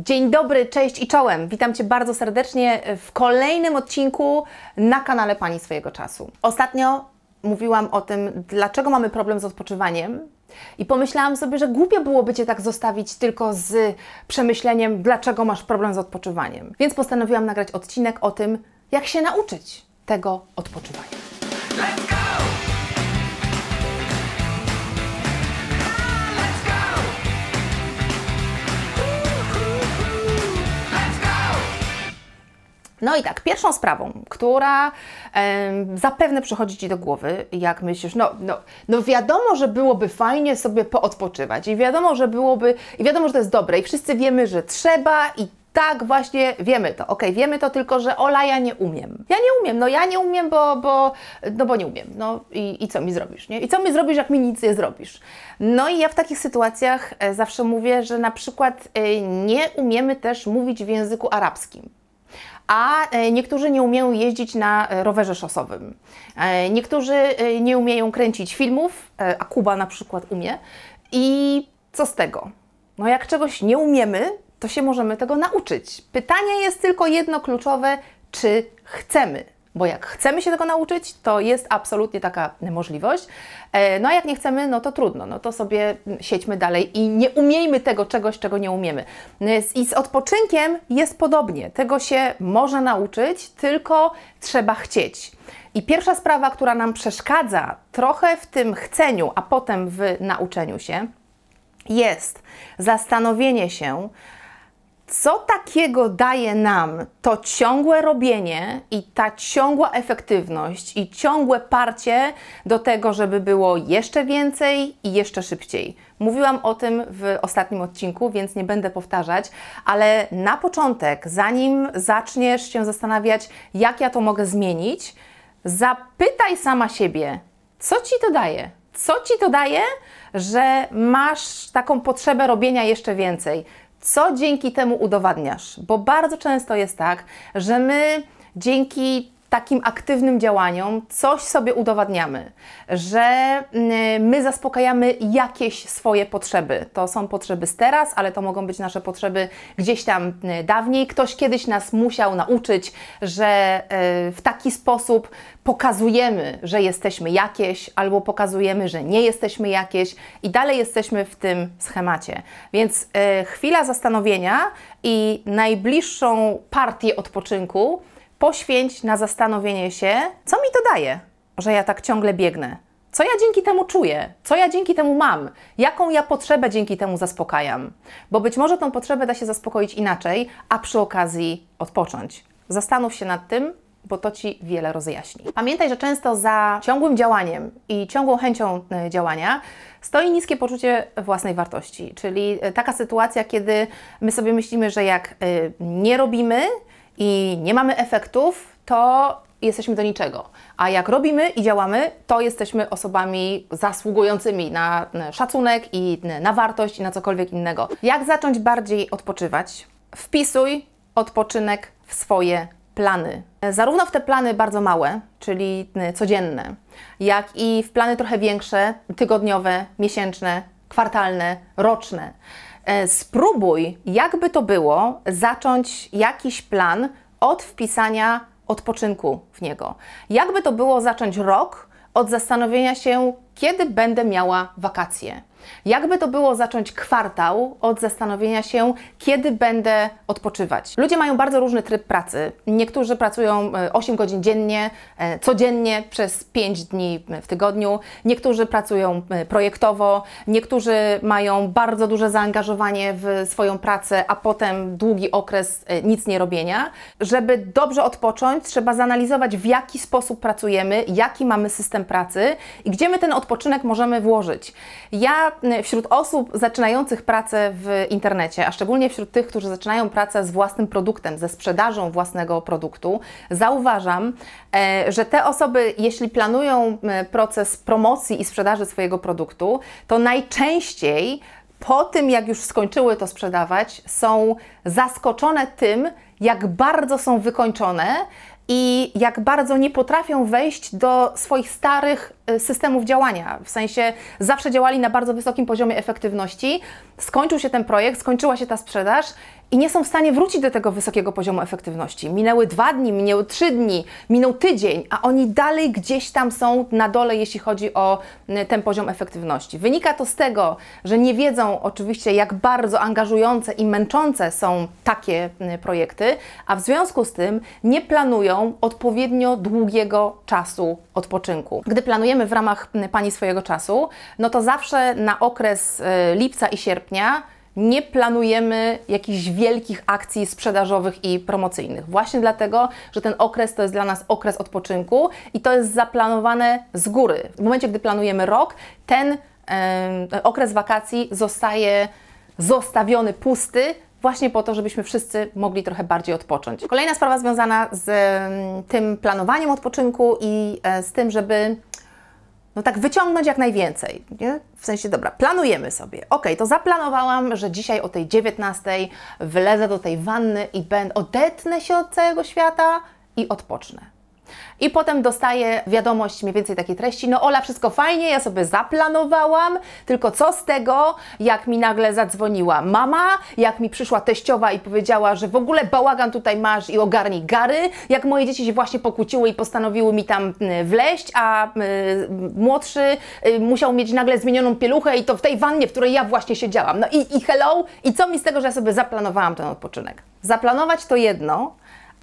Dzień dobry, cześć i czołem. Witam Cię bardzo serdecznie w kolejnym odcinku na kanale Pani Swojego Czasu. Ostatnio mówiłam o tym, dlaczego mamy problem z odpoczywaniem. I pomyślałam sobie, że głupio byłoby Cię tak zostawić tylko z przemyśleniem, dlaczego masz problem z odpoczywaniem. Więc postanowiłam nagrać odcinek o tym, jak się nauczyć tego odpoczywania. No i tak, pierwszą sprawą, która em, zapewne przychodzi Ci do głowy, jak myślisz, no, no, no wiadomo, że byłoby fajnie sobie poodpoczywać i wiadomo, że byłoby, i wiadomo, że to jest dobre i wszyscy wiemy, że trzeba i tak, właśnie wiemy to. Okej, okay, wiemy to, tylko że Ola, ja nie umiem. Ja nie umiem, no ja nie umiem, bo, bo, no bo nie umiem. No i, i co mi zrobisz, nie? I co mi zrobisz, jak mi nic nie zrobisz? No i ja w takich sytuacjach e, zawsze mówię, że na przykład e, nie umiemy też mówić w języku arabskim a e, niektórzy nie umieją jeździć na e, rowerze szosowym. E, niektórzy nie umieją kręcić filmów, a Kuba na przykład umie. I co z tego? No jak czegoś nie umiemy, to się możemy tego nauczyć. Pytanie jest tylko jedno kluczowe, czy chcemy bo jak chcemy się tego nauczyć, to jest absolutnie taka możliwość. E, no a jak nie chcemy, no to trudno, no to sobie siedźmy dalej i nie umiejmy tego czegoś, czego nie umiemy. No I z odpoczynkiem jest podobnie. Tego się można nauczyć, tylko trzeba chcieć. I pierwsza sprawa, która nam przeszkadza trochę w tym chceniu, a potem w nauczeniu się, jest zastanowienie się, co takiego daje nam to ciągłe robienie i ta ciągła efektywność i ciągłe parcie do tego, żeby było jeszcze więcej i jeszcze szybciej? Mówiłam o tym w ostatnim odcinku, więc nie będę powtarzać, ale na początek, zanim zaczniesz się zastanawiać, jak ja to mogę zmienić, zapytaj sama siebie, co ci to daje? Co ci to daje, że masz taką potrzebę robienia jeszcze więcej? Co dzięki temu udowadniasz? Bo bardzo często jest tak, że my dzięki takim aktywnym działaniom coś sobie udowadniamy, że mm, my zaspokajamy jakieś swoje potrzeby. To są potrzeby z teraz, ale to mogą być nasze potrzeby gdzieś tam mm, dawniej. Ktoś kiedyś nas musiał nauczyć, że y, w taki sposób pokazujemy, że jesteśmy jakieś, albo pokazujemy, że nie jesteśmy jakieś, i dalej jesteśmy w tym schemacie. Więc y, chwila zastanowienia i najbliższą partię odpoczynku poświęć na zastanowienie się, co mi to daje, że ja tak ciągle biegnę. Co ja dzięki temu czuję? Co ja dzięki temu mam? Jaką ja potrzebę dzięki temu zaspokajam? Bo być może tą potrzebę da się zaspokoić inaczej, a przy okazji odpocząć. Zastanów się nad tym, bo to ci wiele rozjaśni. Pamiętaj, że często za ciągłym działaniem i ciągłą chęcią e, działania stoi niskie poczucie własnej wartości, czyli e, taka sytuacja, kiedy my sobie myślimy, że jak e, nie robimy, i nie mamy efektów, to jesteśmy do niczego. A jak robimy i działamy, to jesteśmy osobami zasługującymi na szacunek i na wartość i na cokolwiek innego. Jak zacząć bardziej odpoczywać? Wpisuj odpoczynek w swoje plany. Zarówno w te plany bardzo małe, czyli y, codzienne, jak i w plany trochę większe, tygodniowe, miesięczne, kwartalne, roczne. E, spróbuj, jakby to było, zacząć jakiś plan od wpisania odpoczynku w niego. Jakby to było zacząć rok od zastanowienia się, kiedy będę miała wakacje. Jakby to było zacząć kwartał od zastanowienia się, kiedy będę odpoczywać. Ludzie mają bardzo różny tryb pracy. Niektórzy pracują 8 e, godzin dziennie, e, codziennie przez 5 dni e, w tygodniu. Niektórzy pracują projektowo, niektórzy mają bardzo duże zaangażowanie w swoją pracę, a potem długi okres nic nie robienia. Żeby dobrze odpocząć, trzeba zanalizować, w jaki sposób pracujemy, jaki mamy system pracy i gdzie my ten odpoczynek możemy włożyć. Ja Y, wśród osób zaczynających pracę w internecie, a szczególnie wśród tych, którzy zaczynają pracę z własnym produktem, ze sprzedażą własnego produktu, zauważam, e, że te osoby, jeśli planują y, proces promocji i sprzedaży swojego produktu, to najczęściej po tym, jak już skończyły to sprzedawać, są zaskoczone tym, jak bardzo są wykończone i jak bardzo nie potrafią wejść do swoich starych y, systemów działania. W sensie zawsze działali na bardzo wysokim poziomie efektywności. Skończył się ten projekt, skończyła się ta sprzedaż i nie są w stanie wrócić do tego wysokiego poziomu efektywności. Minęły dwa dni, minęły trzy dni, minął tydzień, a oni dalej gdzieś tam są na dole, jeśli chodzi o y, ten poziom efektywności. Wynika to z tego, że nie wiedzą oczywiście, jak bardzo angażujące i męczące są takie y, projekty, a w związku z tym nie planują odpowiednio długiego czasu odpoczynku. Gdy planujemy w ramach y, Pani swojego czasu, no to zawsze na okres lipca i sierpnia nie planujemy jakichś wielkich akcji sprzedażowych i promocyjnych. Właśnie dlatego, że ten okres to jest dla nas okres odpoczynku i to jest zaplanowane z góry. W momencie, gdy planujemy rok, ten okres wakacji zostaje zostawiony pusty, właśnie po to, żebyśmy wszyscy mogli trochę bardziej odpocząć. Kolejna sprawa związana z tym planowaniem odpoczynku i e, z tym, żeby no tak wyciągnąć jak najwięcej. Nie? W sensie, dobra, planujemy sobie. Ok, to zaplanowałam, że dzisiaj o tej 19 wylezę do tej wanny i będę, odetnę się od całego świata i odpocznę. I potem dostaję wiadomość mniej więcej takiej treści, no Ola, wszystko fajnie, ja sobie zaplanowałam, tylko co z tego, jak mi nagle zadzwoniła mama, jak mi przyszła teściowa i powiedziała, że w ogóle bałagan tutaj masz i ogarnij gary, jak moje dzieci się właśnie pokłóciły i postanowiły mi tam y, wleść, a y, młodszy y, musiał mieć nagle zmienioną pieluchę i to w tej wannie, w której ja właśnie siedziałam. No i, i hello, i co mi z tego, że ja sobie zaplanowałam ten odpoczynek? Zaplanować to jedno,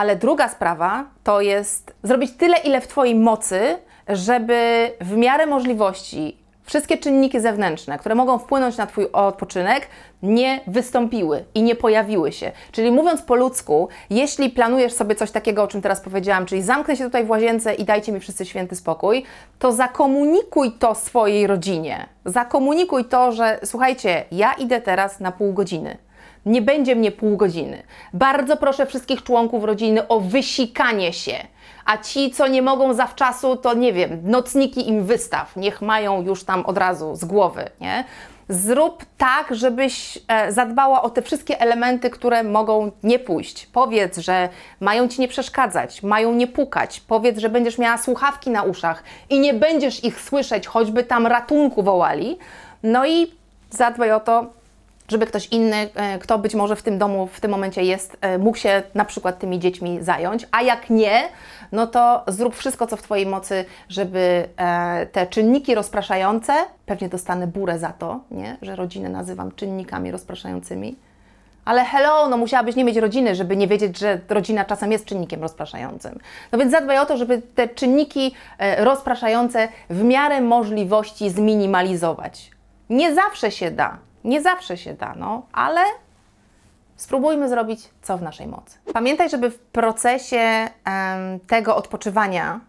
ale druga sprawa to jest zrobić tyle, ile w Twojej mocy, żeby w miarę możliwości wszystkie czynniki zewnętrzne, które mogą wpłynąć na Twój odpoczynek, nie wystąpiły i nie pojawiły się. Czyli mówiąc po ludzku, jeśli planujesz sobie coś takiego, o czym teraz powiedziałam, czyli zamknę się tutaj w łazience i dajcie mi wszyscy święty spokój, to zakomunikuj to swojej rodzinie. Zakomunikuj to, że słuchajcie, ja idę teraz na pół godziny. Nie będzie mnie pół godziny. Bardzo proszę wszystkich członków rodziny o wysikanie się. A ci, co nie mogą zawczasu, to nie wiem, nocniki im wystaw. Niech mają już tam od razu z głowy, nie? Zrób tak, żebyś e, zadbała o te wszystkie elementy, które mogą nie pójść. Powiedz, że mają ci nie przeszkadzać, mają nie pukać. Powiedz, że będziesz miała słuchawki na uszach i nie będziesz ich słyszeć, choćby tam ratunku wołali. No i zadbaj o to, żeby ktoś inny, e, kto być może w tym domu w tym momencie jest, e, mógł się na przykład tymi dziećmi zająć, a jak nie, no to zrób wszystko, co w Twojej mocy, żeby e, te czynniki rozpraszające, pewnie dostanę burę za to, nie? że rodzinę nazywam czynnikami rozpraszającymi, ale hello, no musiałabyś nie mieć rodziny, żeby nie wiedzieć, że rodzina czasem jest czynnikiem rozpraszającym. No więc zadbaj o to, żeby te czynniki rozpraszające w miarę możliwości zminimalizować. Nie zawsze się da, nie zawsze się da, no, ale spróbujmy zrobić co w naszej mocy. Pamiętaj, żeby w procesie tego odpoczywania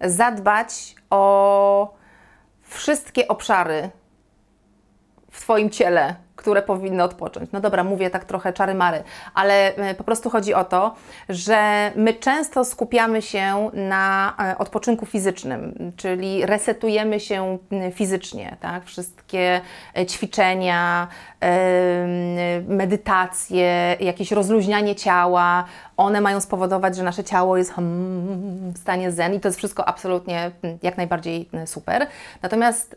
zadbać o wszystkie obszary w Twoim ciele, które powinny odpocząć. No dobra, mówię tak trochę czary-mary, ale e, po prostu chodzi o to, że my często skupiamy się na e, odpoczynku fizycznym, czyli resetujemy się fizycznie, tak? Wszystkie e, ćwiczenia, medytacje, jakieś rozluźnianie ciała, one mają spowodować, że nasze ciało jest hmm, w stanie zen i to jest wszystko absolutnie jak najbardziej super. Natomiast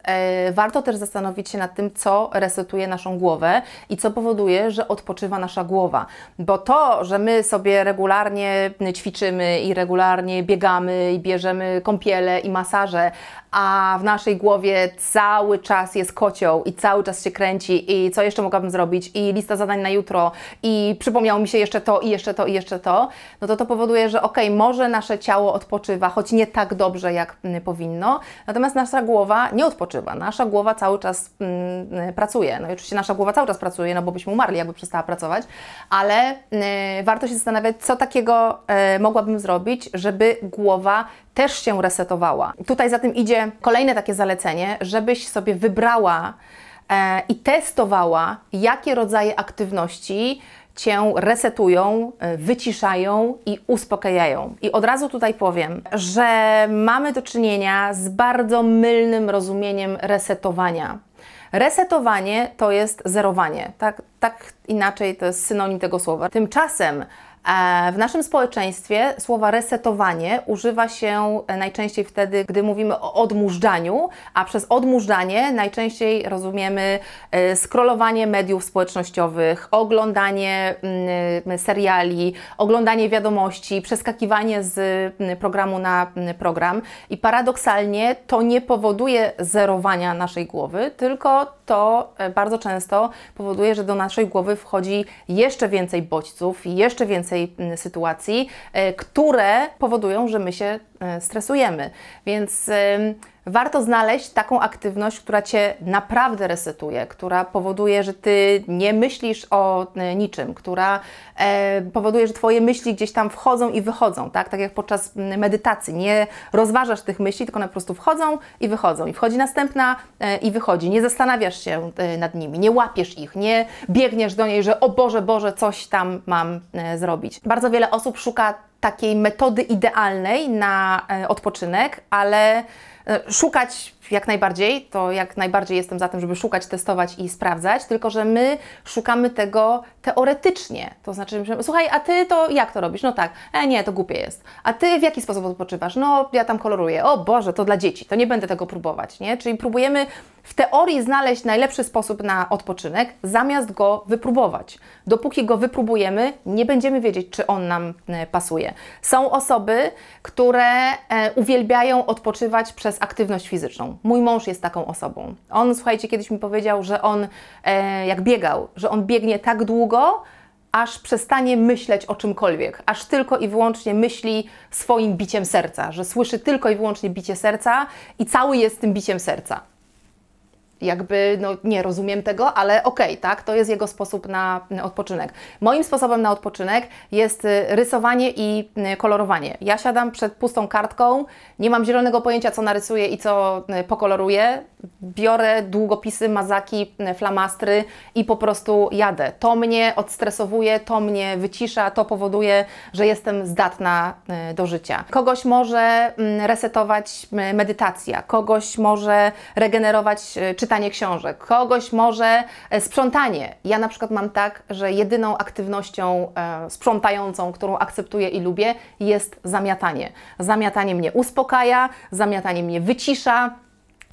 warto też zastanowić się nad tym, co resetuje naszą głowę głowę i co powoduje, że odpoczywa nasza głowa. Bo to, że my sobie regularnie ćwiczymy i regularnie biegamy i bierzemy kąpiele i masaże, a w naszej głowie cały czas jest kocioł i cały czas się kręci i co jeszcze mogłabym zrobić i lista zadań na jutro i przypomniało mi się jeszcze to i jeszcze to i jeszcze to, no to to powoduje, że okej, okay, może nasze ciało odpoczywa, choć nie tak dobrze jak mm, powinno, natomiast nasza głowa nie odpoczywa, nasza głowa cały czas mm, pracuje. No i oczywiście nasza głowa cały czas pracuje, no bo byśmy umarli, jakby przestała pracować, ale y, warto się zastanawiać, co takiego y, mogłabym zrobić, żeby głowa też się resetowała. Tutaj za tym idzie kolejne takie zalecenie, żebyś sobie wybrała y, i testowała, jakie rodzaje aktywności cię resetują, y, wyciszają i uspokajają. I od razu tutaj powiem, że mamy do czynienia z bardzo mylnym rozumieniem resetowania. Resetowanie to jest zerowanie, tak, tak inaczej to jest synonim tego słowa. Tymczasem E, w naszym społeczeństwie słowa resetowanie używa się najczęściej wtedy, gdy mówimy o odmurzdzaniu, a przez odmurzdzanie najczęściej rozumiemy e, skrolowanie mediów społecznościowych, oglądanie mm, y, seriali, oglądanie wiadomości, przeskakiwanie z mm, programu na mm, program. I paradoksalnie to nie powoduje zerowania naszej głowy, tylko to e, bardzo często powoduje, że do naszej głowy wchodzi jeszcze więcej bodźców, jeszcze więcej mm, sytuacji, e, które powodują, że my się e, stresujemy. Więc warto znaleźć taką aktywność, która cię naprawdę resetuje, która powoduje, że ty nie myślisz o e, niczym, która e, powoduje, że twoje myśli gdzieś tam wchodzą i wychodzą, tak? Tak jak podczas medytacji. Nie rozważasz tych myśli, tylko one po prostu wchodzą i wychodzą. I wchodzi następna e, i wychodzi. Nie zastanawiasz się e, nad nimi, nie łapiesz ich, nie biegniesz do niej, że o Boże, Boże, coś tam mam e, zrobić. Bardzo wiele osób szuka takiej metody idealnej na e, odpoczynek, ale E, szukać jak najbardziej, to jak najbardziej jestem za tym, żeby szukać, testować i sprawdzać, tylko że my szukamy tego teoretycznie. To znaczy, że, słuchaj, a ty to jak to robisz? No tak, e, nie, to głupie jest. A ty w jaki sposób odpoczywasz? No, ja tam koloruję. O Boże, to dla dzieci, to nie będę tego próbować, nie? Czyli próbujemy w teorii znaleźć najlepszy sposób na odpoczynek, zamiast go wypróbować. Dopóki go wypróbujemy, nie będziemy wiedzieć, czy on nam e, pasuje. Są osoby, które e, uwielbiają odpoczywać przez aktywność fizyczną. Mój mąż jest taką osobą. On, słuchajcie, kiedyś mi powiedział, że on, e, jak biegał, że on biegnie tak długo, aż przestanie myśleć o czymkolwiek, aż tylko i wyłącznie myśli swoim biciem serca, że słyszy tylko i wyłącznie bicie serca i cały jest tym biciem serca jakby no, nie rozumiem tego, ale okej, okay, tak, to jest jego sposób na odpoczynek. Moim sposobem na odpoczynek jest y, rysowanie i y, kolorowanie. Ja siadam przed pustą kartką, nie mam zielonego pojęcia, co narysuję i co y, pokoloruję. Biorę długopisy, mazaki, flamastry i po prostu jadę. To mnie odstresowuje, to mnie wycisza, to powoduje, że jestem zdatna do życia. Kogoś może mm, resetować medytacja, kogoś może regenerować czy czytanie książek, kogoś może e, sprzątanie. Ja na przykład mam tak, że jedyną aktywnością e, sprzątającą, którą akceptuję i lubię, jest zamiatanie. Zamiatanie mnie uspokaja, zamiatanie mnie wycisza,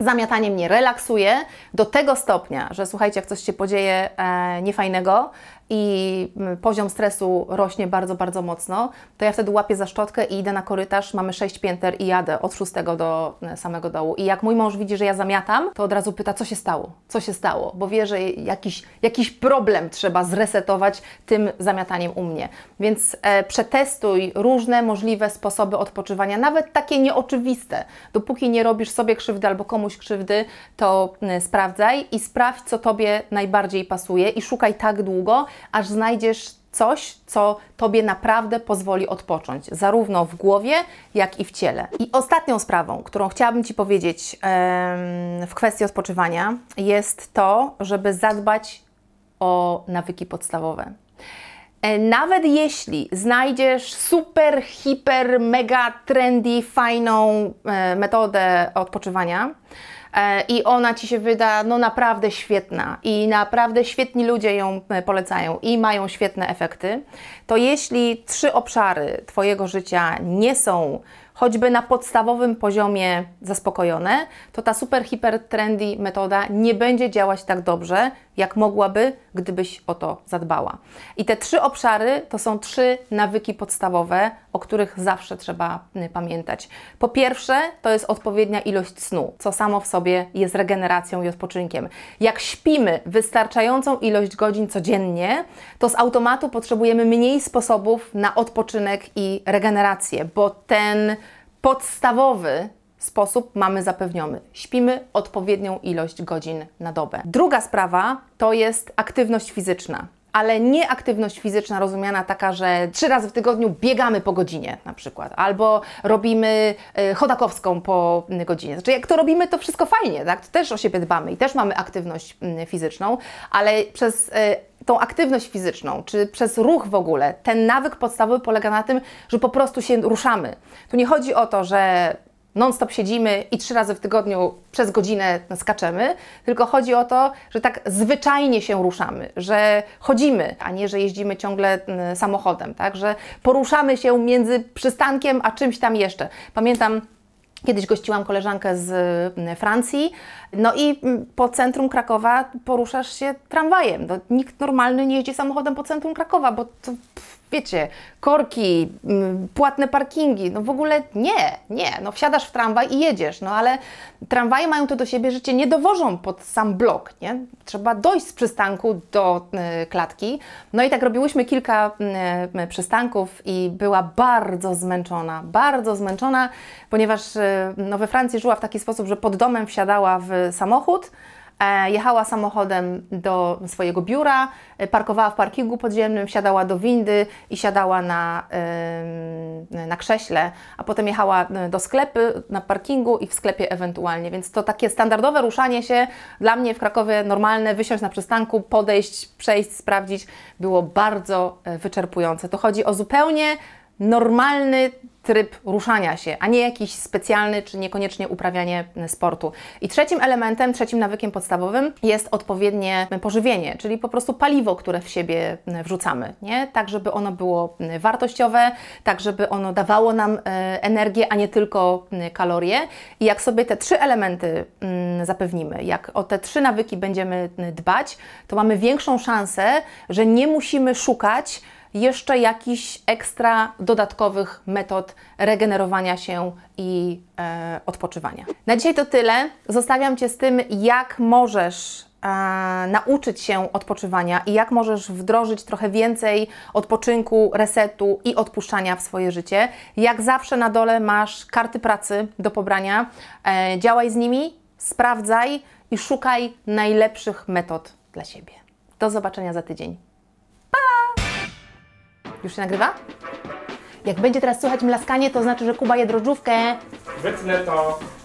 zamiatanie mnie relaksuje do tego stopnia, że słuchajcie, jak coś się podzieje e, niefajnego, i mm, poziom stresu rośnie bardzo, bardzo mocno, to ja wtedy łapię za szczotkę i idę na korytarz, mamy sześć pięter i jadę od szóstego do mm, samego dołu. I jak mój mąż widzi, że ja zamiatam, to od razu pyta, co się stało, co się stało, bo wie, że jakiś, jakiś problem trzeba zresetować tym zamiataniem u mnie. Więc e, przetestuj różne możliwe sposoby odpoczywania, nawet takie nieoczywiste. Dopóki nie robisz sobie krzywdy albo komuś krzywdy, to mm, sprawdzaj i sprawdź, co Tobie najbardziej pasuje i szukaj tak długo, aż znajdziesz coś, co Tobie naprawdę pozwoli odpocząć, zarówno w głowie, jak i w ciele. I ostatnią sprawą, którą chciałabym Ci powiedzieć w kwestii odpoczywania, jest to, żeby zadbać o nawyki podstawowe. E, nawet jeśli znajdziesz super, hiper, mega trendy, fajną e, metodę odpoczywania, E, i ona ci się wyda no naprawdę świetna i naprawdę świetni ludzie ją e, polecają i mają świetne efekty, to jeśli trzy obszary Twojego życia nie są choćby na podstawowym poziomie zaspokojone, to ta super hiper trendy metoda nie będzie działać tak dobrze, jak mogłaby, gdybyś o to zadbała. I te trzy obszary to są trzy nawyki podstawowe, o których zawsze trzeba y, pamiętać. Po pierwsze, to jest odpowiednia ilość snu, co samo w sobie jest regeneracją i odpoczynkiem. Jak śpimy wystarczającą ilość godzin codziennie, to z automatu potrzebujemy mniej sposobów na odpoczynek i regenerację, bo ten podstawowy sposób mamy zapewniony. Śpimy odpowiednią ilość godzin na dobę. Druga sprawa to jest aktywność fizyczna ale nie aktywność fizyczna rozumiana taka, że trzy razy w tygodniu biegamy po godzinie na przykład, albo robimy y, chodakowską po y, godzinie. Znaczy, jak to robimy, to wszystko fajnie, tak? To też o siebie dbamy i też mamy aktywność y, fizyczną, ale przez tą aktywność fizyczną, czy przez ruch w ogóle, ten nawyk podstawowy polega na tym, że po prostu się ruszamy. Tu nie chodzi o to, że non-stop siedzimy i trzy razy w tygodniu przez godzinę skaczemy, tylko chodzi o to, że tak zwyczajnie się ruszamy, że chodzimy, a nie, że jeździmy ciągle mm, samochodem, tak? że poruszamy się między przystankiem a czymś tam jeszcze. Pamiętam Kiedyś gościłam koleżankę z mm, Francji, no i mm, po centrum Krakowa poruszasz się tramwajem. No, nikt normalny nie jeździ samochodem po centrum Krakowa, bo to, pff, Wiecie, korki, mm, płatne parkingi, no w ogóle nie, nie, no wsiadasz w tramwaj i jedziesz, no ale tramwaje mają to do siebie, że Cię nie dowożą pod sam blok, nie? Trzeba dojść z przystanku do y, klatki, no i tak robiłyśmy kilka mm, y, przystanków i była bardzo zmęczona, bardzo zmęczona, ponieważ y, no, we Francji żyła w taki sposób, że pod domem wsiadała w samochód, E, jechała samochodem do swojego biura, e, parkowała w parkingu podziemnym, siadała do windy i siadała na, na krześle, a potem jechała e, do sklepu na parkingu i w sklepie ewentualnie. Więc to takie standardowe ruszanie się dla mnie w Krakowie normalne, wysiąść na przystanku, podejść, przejść, sprawdzić, było bardzo wyczerpujące. To chodzi o zupełnie normalny tryb ruszania się, a nie jakiś specjalny czy niekoniecznie uprawianie y, sportu. I trzecim elementem, trzecim nawykiem podstawowym jest odpowiednie y, pożywienie, czyli po prostu paliwo, które w siebie y, wrzucamy, nie? tak żeby ono było wartościowe, tak żeby ono dawało nam energię, a nie tylko kalorie. I jak sobie te trzy elementy mm, zapewnimy, jak o te trzy nawyki będziemy dbać, to mamy większą szansę, że nie musimy szukać jeszcze jakichś ekstra dodatkowych metod regenerowania się i e, odpoczywania. Na dzisiaj to tyle. Zostawiam Cię z tym, jak możesz e, nauczyć się odpoczywania i jak możesz wdrożyć trochę więcej odpoczynku, resetu i odpuszczania w swoje życie. Jak zawsze na dole masz karty pracy do pobrania. E, działaj z nimi, sprawdzaj i szukaj najlepszych metod dla siebie. Do zobaczenia za tydzień. Już się nagrywa? Jak będzie teraz słychać mlaskanie, to znaczy, że Kuba je drożdżówkę. Wytnę to.